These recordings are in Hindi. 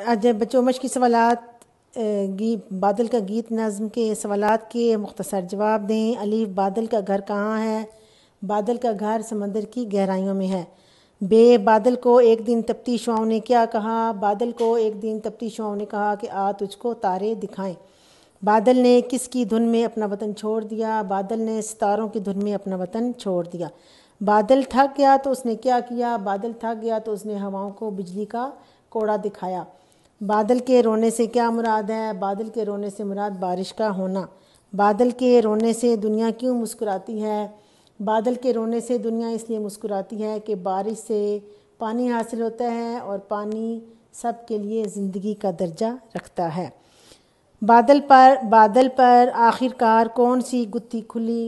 अजय बचोमश की सवालत गी बादल का गीत नज़म के सवालत के मुख्तसर जवाब दें अलीफ बादल का घर कहाँ है बादल का घर समंदर की गहराइयों में है बे बादल को एक दिन तपती शुआओं ने क्या कहा बादल को एक दिन तपती शुआओं ने कहा कि आ तुझको तारे दिखाएं बादल ने किसकी धुन में अपना वतन छोड़ दिया बादल ने सितारों की धुन में अपना वतन छोड़ दिया बादल थक गया तो उसने क्या किया बादल थक गया तो उसने हवाओं को बिजली का कोड़ा दिखाया बादल के रोने से क्या मुराद है बादल के रोने से मुराद बारिश का होना बादल के रोने से दुनिया क्यों मुस्कुराती है बादल के रोने से दुनिया इसलिए मुस्कुराती है कि बारिश से पानी हासिल होता है और पानी सब के लिए ज़िंदगी का दर्जा रखता है बादल पर बादल पर आखिरकार कौन सी गुत्थी खुली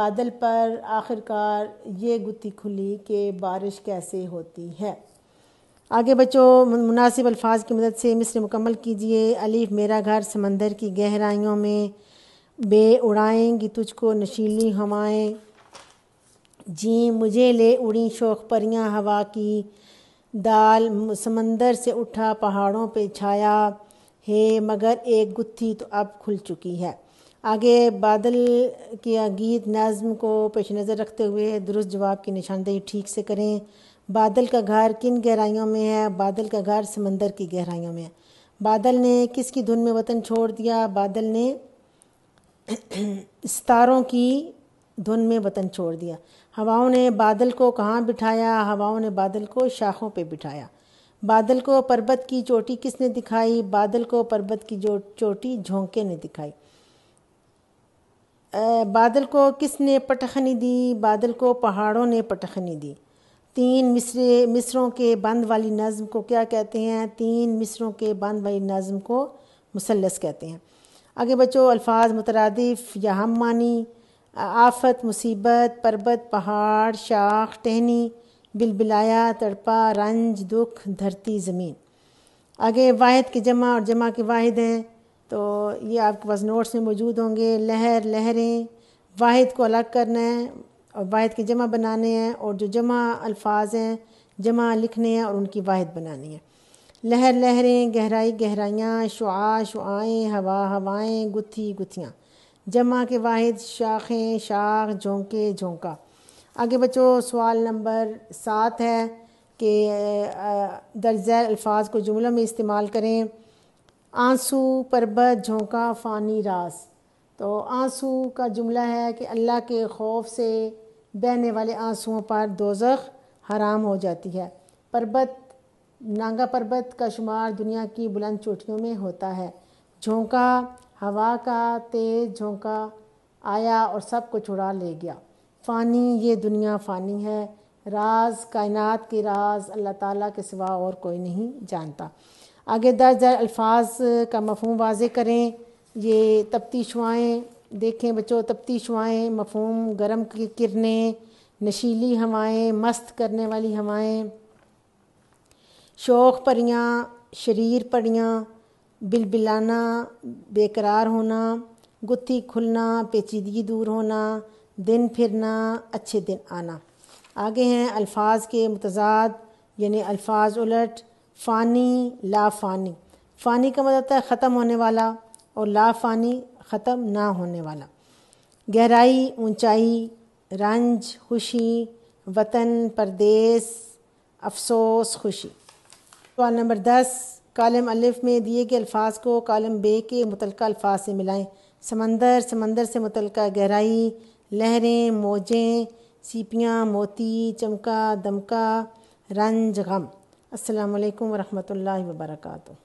बादल पर आखिरकार ये गुत्थी खुली कि बारिश कैसे होती है आगे बच्चों मुनासिब अल्फाज की मदद से मिस्र मुकम्मल कीजिए अलीफ मेरा घर समंदर की गहराइयों में बे उड़ाएंगी तुझको नशीली हवाएं जी मुझे ले उड़ी शोख परियां हवा की दाल समंदर से उठा पहाड़ों पे छाया है मगर एक गुत्थी तो अब खुल चुकी है आगे बादल के गीत नज़म को पेश नज़र रखते हुए दुरुस्त जवाब की निशानदेही ठीक से करें बादल का घर किन गहराइयों में है बादल का घर समंदर की गहराइयों में है बादल ने किसकी धुन में वतन छोड़ दिया बादल ने सितारों की धुन में वतन छोड़ दिया हवाओं ने बादल को कहाँ बिठाया हवाओं ने बादल को शाखों पे बिठाया बादल को पर्वत की चोटी किसने दिखाई बादल को पर्वत की जो चोटी झोंके ने दिखाई बादल को किसने पटखनी दी बादल को पहाड़ों ने पटखनी दी तीन मिसरे मिसरों के बंद वाली नज़म को क्या कहते हैं तीन मिसरों के बंद वाली नज़म को मुसलस कहते हैं आगे बच्चों अल्फाज मुतरदफ़ या हम मानी आफत मुसीबत परबत पहाड़ शाख टहनी बिलबिलाया तड़पा रंज दुख धरती ज़मीन आगे वाद की जमा और जमा के वाद हैं तो ये आपके पास नोट्स में मौजूद होंगे लहर लहरें वाहिद को अलग करना है और वाद के जमा बनाने हैं और जो जमा अल्फाज हैं जमा लिखने हैं और उनकी वाद बनानी है लहर लहरें गहराई गहराइयाँ शुआ शुआएँ हवा हवाएँ गुत्थी गुथियाँ जमा के वाद शाखें शाख झोंके झोंका आगे बच्चों सवाल नंबर सात है कि दर्जैल अल्फाज को जुमला में इस्तेमाल करें आंसू परबत झोंका फ़ानी रास तो आंसू का जुमला है कि अल्लाह के खौफ से बहने वाले आंसुओं पर दोजख हराम हो जाती है पर्वत नांगा पर्वत का शुमार दुनिया की बुलंद चोटियों में होता है झोंका हवा का तेज़ झोंका आया और सब को छुड़ा ले गया फ़ानी ये दुनिया फ़ानी है राज कायनात के राज अल्लाह ताला के सिवा और कोई नहीं जानता आगे दर्ज अल्फाज का मफहम वाज करें ये तपती शुआएँ देखें बच्चों तपती शुआएँ मफहम गर्म की किरणें नशीली हवाएँ मस्त करने वाली हवाएँ शौक़ परियाँ शरीर परियाँ बिलबिलाना बेकरार होना गुत्थी खुलना पेचीदगी दूर होना दिन फिरना अच्छे दिन आना आगे हैं अल्फाज के मतजाद यानी अल्फाज उलट फ़ानी ला फ़ानी फ़ानी का मतलब होता है ख़त्म होने वाला और लाफानी ख़त्म ना होने वाला गहराई ऊंचाई रंज खुशी वतन परदेस अफसोस खुशी सवाल नंबर दस कालम अलिफ में दिए गए अल्फाज को कालम बे के मुतल अल्फाज से मिलाएं समंदर समंदर से मुतल गहराई लहरें मोजें सीपियाँ मोती चमका दमका रंज गम असलकम वरहमल वर्का